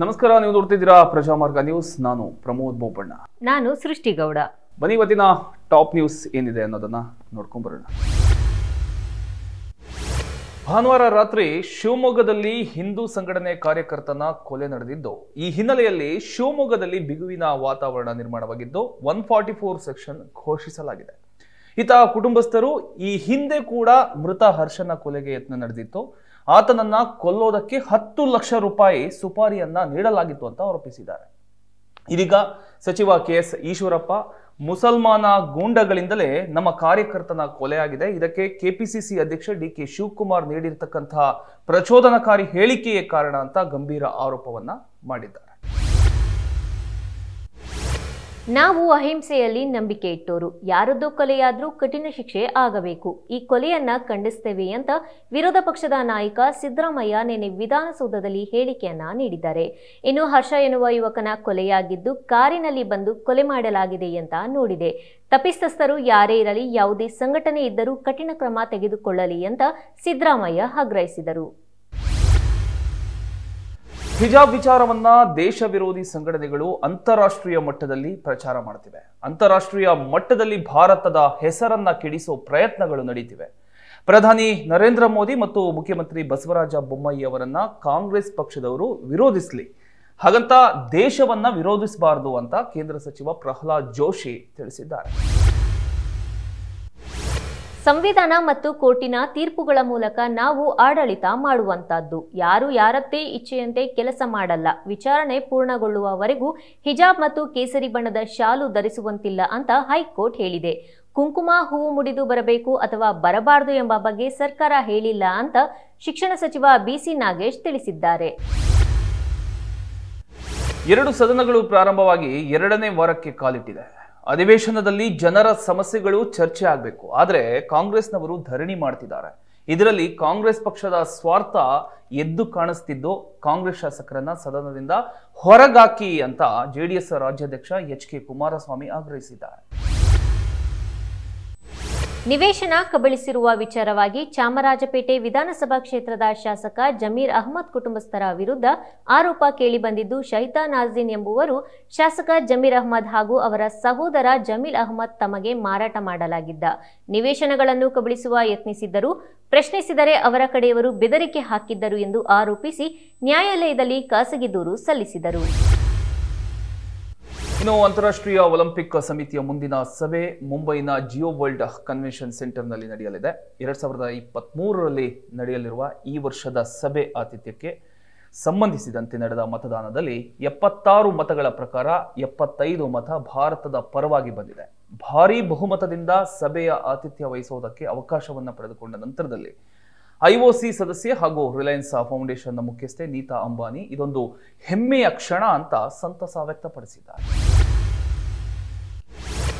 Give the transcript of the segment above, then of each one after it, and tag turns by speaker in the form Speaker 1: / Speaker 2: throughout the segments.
Speaker 1: ನಮಸ್ಕಾರ ನೀವು ನೋಡ್ತಿದ್ದೀರಾ ಪ್ರಜಾಮಾರ್ಗ ನ್ಯೂಸ್ ನಾನು ಪ್ರಮೋದ್ ಬೋಪಣ್ಣ
Speaker 2: ನಾನು ಸೃಷ್ಟಿಗೌಡ
Speaker 1: ಬನ್ನಿ ಇವತ್ತಿನ ಟಾಪ್ ನ್ಯೂಸ್ ಏನಿದೆ ಅನ್ನೋದನ್ನ ನೋಡ್ಕೊಂಡ್ ಬರೋಣ ಭಾನುವಾರ ರಾತ್ರಿ ಶಿವಮೊಗ್ಗದಲ್ಲಿ ಹಿಂದೂ ಸಂಘಟನೆ ಕಾರ್ಯಕರ್ತನ ಕೊಲೆ ನಡೆದಿದ್ದು ಈ ಹಿನ್ನೆಲೆಯಲ್ಲಿ ಶಿವಮೊಗ್ಗದಲ್ಲಿ ಬಿಗುವಿನ ವಾತಾವರಣ ನಿರ್ಮಾಣವಾಗಿದ್ದು ಒನ್ ಫಾರ್ಟಿ ಫೋರ್ ಸೆಕ್ಷನ್ ಘೋಷಿಸಲಾಗಿದೆ ಇತ ಕುಟುಂಬಸ್ಥರು ಈ ಹಿಂದೆ ಕೂಡ ಮೃತ ಹರ್ಷನ ಕೊಲೆಗೆ ಯತ್ನ ನಡೆದಿತ್ತು ಆತನನ್ನ ಕೊಲ್ಲೋದಕ್ಕೆ ಹತ್ತು ಲಕ್ಷ ರೂಪಾಯಿ ಸುಪಾರಿಯನ್ನ ನೀಡಲಾಗಿತ್ತು ಅಂತ ಆರೋಪಿಸಿದ್ದಾರೆ ಇದೀಗ ಸಚಿವ ಕೆ ಎಸ್ ಈಶ್ವರಪ್ಪ ಮುಸಲ್ಮಾನ ಗೂಂಡಗಳಿಂದಲೇ ನಮ್ಮ ಕಾರ್ಯಕರ್ತನ ಕೊಲೆಯಾಗಿದೆ ಇದಕ್ಕೆ ಕೆಪಿಸಿಸಿ ಅಧ್ಯಕ್ಷ ಡಿ ಕೆ ಶಿವಕುಮಾರ್ ನೀಡಿರ್ತಕ್ಕಂತಹ ಪ್ರಚೋದನಕಾರಿ ಹೇಳಿಕೆಯೇ ಕಾರಣ ಅಂತ ಗಂಭೀರ ಆರೋಪವನ್ನ ಮಾಡಿದ್ದಾರೆ
Speaker 2: ನಾವು ಅಹಿಂಸೆಯಲ್ಲಿ ನಂಬಿಕೆ ಇಟ್ಟೋರು ಯಾರದ್ದೋ ಕೊಲೆಯಾದರೂ ಕಠಿಣ ಶಿಕ್ಷೆ ಆಗಬೇಕು ಈ ಕೊಲೆಯನ್ನ ಖಂಡಿಸ್ತೇವೆ ಅಂತ ವಿರೋಧ ಪಕ್ಷದ ನಾಯಕ ಸಿದ್ದರಾಮಯ್ಯ ನಿನ್ನೆ ವಿಧಾನಸೌಧದಲ್ಲಿ ಹೇಳಿಕೆಯನ್ನ ನೀಡಿದ್ದಾರೆ ಇನ್ನು ಹರ್ಷ ಎನ್ನುವ ಯುವಕನ ಕೊಲೆಯಾಗಿದ್ದು ಕಾರಿನಲ್ಲಿ ಬಂದು ಕೊಲೆ ಮಾಡಲಾಗಿದೆ ಅಂತ ನೋಡಿದೆ ತಪ್ಪಿಸ್ತಸ್ಥರು ಯಾರೇ ಇರಲಿ ಯಾವುದೇ ಸಂಘಟನೆ ಇದ್ದರೂ ಕಠಿಣ ಕ್ರಮ ತೆಗೆದುಕೊಳ್ಳಲಿ ಅಂತ ಸಿದ್ದರಾಮಯ್ಯ ಆಗ್ರಹಿಸಿದರು
Speaker 1: ಹಿಜಾಬ್ ವಿಚಾರವನ್ನ ದೇಶ ವಿರೋಧಿ ಸಂಘಟನೆಗಳು ಅಂತಾರಾಷ್ಟ್ರೀಯ ಮಟ್ಟದಲ್ಲಿ ಪ್ರಚಾರ ಮಾಡ್ತಿವೆ ಅಂತಾರಾಷ್ಟ್ರೀಯ ಮಟ್ಟದಲ್ಲಿ ಭಾರತದ ಹೆಸರನ್ನ ಕೆಡಿಸೋ ಪ್ರಯತ್ನಗಳು ನಡೀತಿವೆ ಪ್ರಧಾನಿ ನರೇಂದ್ರ ಮೋದಿ ಮತ್ತು ಮುಖ್ಯಮಂತ್ರಿ ಬಸವರಾಜ ಬೊಮ್ಮಾಯಿ ಅವರನ್ನ ಕಾಂಗ್ರೆಸ್ ಪಕ್ಷದವರು ವಿರೋಧಿಸಲಿ ಹಾಗಂತ ದೇಶವನ್ನ ವಿರೋಧಿಸಬಾರದು ಅಂತ ಕೇಂದ್ರ ಸಚಿವ ಪ್ರಹ್ಲಾದ್ ಜೋಶಿ ತಿಳಿಸಿದ್ದಾರೆ
Speaker 2: ಸಂವಿಧಾನ ಮತ್ತು ಕೋರ್ಟಿನ ತೀರ್ಪುಗಳ ಮೂಲಕ ನಾವು ಆಡಳಿತ ಮಾಡುವಂತಹದ್ದು ಯಾರು ಯಾರತ್ತೇ ಇಚ್ಛೆಯಂತೆ ಕೆಲಸ ಮಾಡಲ್ಲ ವಿಚಾರಣೆ ಪೂರ್ಣಗೊಳ್ಳುವವರೆಗೂ ಹಿಜಾಬ್ ಮತ್ತು ಕೇಸರಿ ಬಣ್ಣದ ಶಾಲು ಧರಿಸುವಂತಿಲ್ಲ ಅಂತ ಹೈಕೋರ್ಟ್ ಹೇಳಿದೆ ಕುಂಕುಮ ಹೂವು ಮುಡಿದು ಬರಬೇಕು ಅಥವಾ ಬರಬಾರದು ಎಂಬ ಬಗ್ಗೆ ಸರ್ಕಾರ ಹೇಳಿಲ್ಲ ಅಂತ ಶಿಕ್ಷಣ ಸಚಿವ ಬಿಸಿ ನಾಗೇಶ್ ತಿಳಿಸಿದ್ದಾರೆ
Speaker 1: ಎರಡು ಸದನಗಳು ಪ್ರಾರಂಭವಾಗಿ ಎರಡನೇ ವಾರಕ್ಕೆ ಕಾಲಿಟ್ಟಿದೆ ಅಧಿವೇಶನದಲ್ಲಿ ಜನರ ಸಮಸ್ಯೆಗಳು ಚರ್ಚೆ ಆಗಬೇಕು ಆದರೆ ಕಾಂಗ್ರೆಸ್ನವರು ಧರಣಿ ಮಾಡ್ತಿದ್ದಾರೆ ಇದರಲ್ಲಿ ಕಾಂಗ್ರೆಸ್ ಪಕ್ಷದ ಸ್ವಾರ್ಥ ಎದ್ದು ಕಾಣಿಸ್ತಿದ್ದು ಕಾಂಗ್ರೆಸ್ ಶಾಸಕರನ್ನ ಸದನದಿಂದ ಹೊರಗಾಕಿ ಅಂತ ಜೆಡಿಎಸ್ ರಾಜ್ಯಾಧ್ಯಕ್ಷ ಎಚ್ ಕೆ ಕುಮಾರಸ್ವಾಮಿ ಆಗ್ರಹಿಸಿದ್ದಾರೆ
Speaker 2: ನಿವೇಶನ ಕಬಳಿಸಿರುವ ವಿಚಾರವಾಗಿ ಚಾಮರಾಜಪೇಟೆ ವಿಧಾನಸಭಾ ಕ್ಷೇತ್ರದ ಶಾಸಕ ಜಮೀರ್ ಅಹಮದ್ ಕುಟುಂಬಸ್ಥರ ವಿರುದ್ಧ ಆರೋಪ ಕೇಳಿಬಂದಿದ್ದು ಶೈತಾ ನಾಜೀನ್ ಎಂಬುವರು ಶಾಸಕ ಜಮೀರ್ ಅಹಮದ್ ಹಾಗೂ ಅವರ ಸಹೋದರ ಜಮೀಲ್ ಅಹಮದ್ ತಮಗೆ ಮಾರಾಟ ಮಾಡಲಾಗಿದ್ದ ನಿವೇಶನಗಳನ್ನು ಕಬಳಿಸುವ ಯತ್ನಿಸಿದ್ದರು ಪ್ರಶ್ನಿಸಿದರೆ ಅವರ ಕಡೆಯವರು ಬೆದರಿಕೆ ಹಾಕಿದ್ದರು ಎಂದು ಆರೋಪಿಸಿ ನ್ಯಾಯಾಲಯದಲ್ಲಿ ಖಾಸಗಿ ದೂರು ಸಲ್ಲಿಸಿದರು
Speaker 1: ಇನ್ನು ಅಂತಾರಾಷ್ಟ್ರೀಯ ಒಲಿಂಪಿಕ್ ಸಮಿತಿಯ ಮುಂದಿನ ಸಭೆ ಮುಂಬೈನ ಜಿಯೋ ವರ್ಲ್ಡ್ ಕನ್ವೆನ್ಷನ್ ಸೆಂಟರ್ನಲ್ಲಿ ನಡೆಯಲಿದೆ ಎರಡ್ ಸಾವಿರದ ಇಪ್ಪತ್ತ್ಮೂರರಲ್ಲಿ ನಡೆಯಲಿರುವ ಈ ವರ್ಷದ ಸಭೆ ಆತಿಥ್ಯಕ್ಕೆ ಸಂಬಂಧಿಸಿದಂತೆ ನಡೆದ ಮತದಾನದಲ್ಲಿ ಎಪ್ಪತ್ತಾರು ಮತಗಳ ಪ್ರಕಾರ ಎಪ್ಪತ್ತೈದು ಮತ ಭಾರತದ ಪರವಾಗಿ ಬಂದಿದೆ ಭಾರಿ ಬಹುಮತದಿಂದ ಸಭೆಯ ಆತಿಥ್ಯ ವಹಿಸುವುದಕ್ಕೆ ಅವಕಾಶವನ್ನು ಪಡೆದುಕೊಂಡ ನಂತರದಲ್ಲಿ ಐಒಸಿ ಸದಸ್ಯೆ ಹಾಗೂ ರಿಲಯನ್ಸ್ ಫೌಂಡೇಶನ್ನ ಮುಖ್ಯಸ್ಥೆ ನೀತಾ ಅಂಬಾನಿ ಇದೊಂದು ಹೆಮ್ಮೆಯ ಕ್ಷಣ ಅಂತ ಸಂತಸ ವ್ಯಕ್ತಪಡಿಸಿದ್ದಾರೆ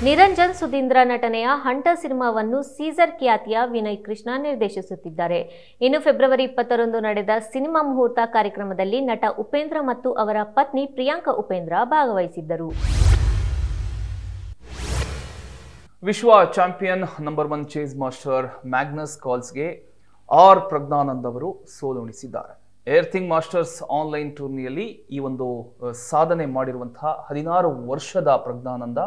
Speaker 2: ನಿರಂಜನ್ ಸುಧೀಂದ್ರ ನಟನೆಯ ಹಂಟರ್ ಸಿನಿಮಾವನ್ನು ಸೀಸರ್ ಖ್ಯಾತಿಯ ವಿನಯ್ ಕೃಷ್ಣ ನಿರ್ದೇಶಿಸುತ್ತಿದ್ದಾರೆ ಇನ್ನು ಫೆಬ್ರವರಿ ಇಪ್ಪತ್ತರಂದು ನಡೆದ ಸಿನಿಮಾ ಮುಹೂರ್ತ ಕಾರ್ಯಕ್ರಮದಲ್ಲಿ ನಟ ಉಪೇಂದ್ರ ಮತ್ತು ಅವರ ಪತ್ನಿ ಪ್ರಿಯಾಂಕಾ ಉಪೇಂದ್ರ ಭಾಗವಹಿಸಿದ್ದರು
Speaker 1: ವಿಶ್ವ champion number one chess master Magnus ಕಾಲ್ಸ್ಗೆ ಆರ್ ಪ್ರಜ್ಞಾನಂದ್ ಅವರು ಸೋಲುಣಿಸಿದ್ದಾರೆ ಏರ್ಥಿಂಗ್ ಮಾಸ್ಟರ್ಸ್ ಆನ್ಲೈನ್ ಟೂರ್ನಿಯಲ್ಲಿ ಈ ಒಂದು ಸಾಧನೆ ಮಾಡಿರುವಂತಹ ಹದಿನಾರು ವರ್ಷದ ಪ್ರಜ್ಞಾನಂದ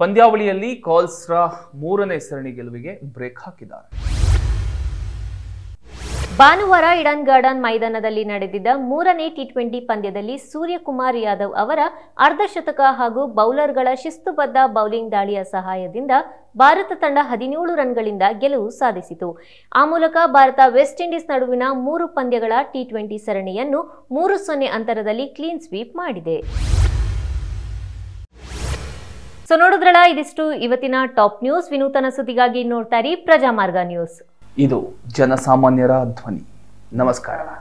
Speaker 1: ಪಂದ್ಯಾವಳಿಯಲ್ಲಿ ಕಾಲ್ಸ್ರ ಮೂರನೇ ಸರಣಿ ಗೆಲುವಿಗೆ ಬ್ರೇಕ್ ಹಾಕಿದ್ದಾರೆ
Speaker 2: ಭಾನುವಾರ ಇಡನ್ ಗಾರ್ಡನ್ ಮೈದಾನದಲ್ಲಿ ನಡೆದಿದ್ದ ಮೂರನೇ ಟಿ ಟ್ವೆಂಟಿ ಪಂದ್ಯದಲ್ಲಿ ಸೂರ್ಯಕುಮಾರ್ ಯಾದವ್ ಅವರ ಅರ್ಧಶತಕ ಹಾಗೂ ಬೌಲರ್ಗಳ ಶಿಸ್ತುಬದ್ಧ ಬೌಲಿಂಗ್ ದಾಳಿಯ ಸಹಾಯದಿಂದ ಭಾರತ ತಂಡ ಹದಿನೇಳು ರನ್ಗಳಿಂದ ಗೆಲುವು ಸಾಧಿಸಿತು ಆ ಮೂಲಕ ಭಾರತ ವೆಸ್ಟ್ ಇಂಡೀಸ್ ನಡುವಿನ ಮೂರು ಪಂದ್ಯಗಳ ಟಿ ಟ್ವೆಂಟಿ ಸರಣಿಯನ್ನು ಮೂರು ಸೊನ್ನೆ ಅಂತರದಲ್ಲಿ ಕ್ಲೀನ್ ಸ್ವೀಪ್ ಮಾಡಿದೆ ಸೊ ನೋಡಿದ್ರಲ್ಲ ಇದಿಷ್ಟು ಇವತ್ತಿನ ಟಾಪ್ ನ್ಯೂಸ್ ವಿನೂತನ ಸುದ್ದಿಗಾಗಿ ನೋಡ್ತಾ ಇರಿ ಪ್ರಜಾಮಾರ್ಗ ನ್ಯೂಸ್
Speaker 1: ಇದು ಜನಸಾಮಾನ್ಯರ ಧ್ವನಿ ನಮಸ್ಕಾರ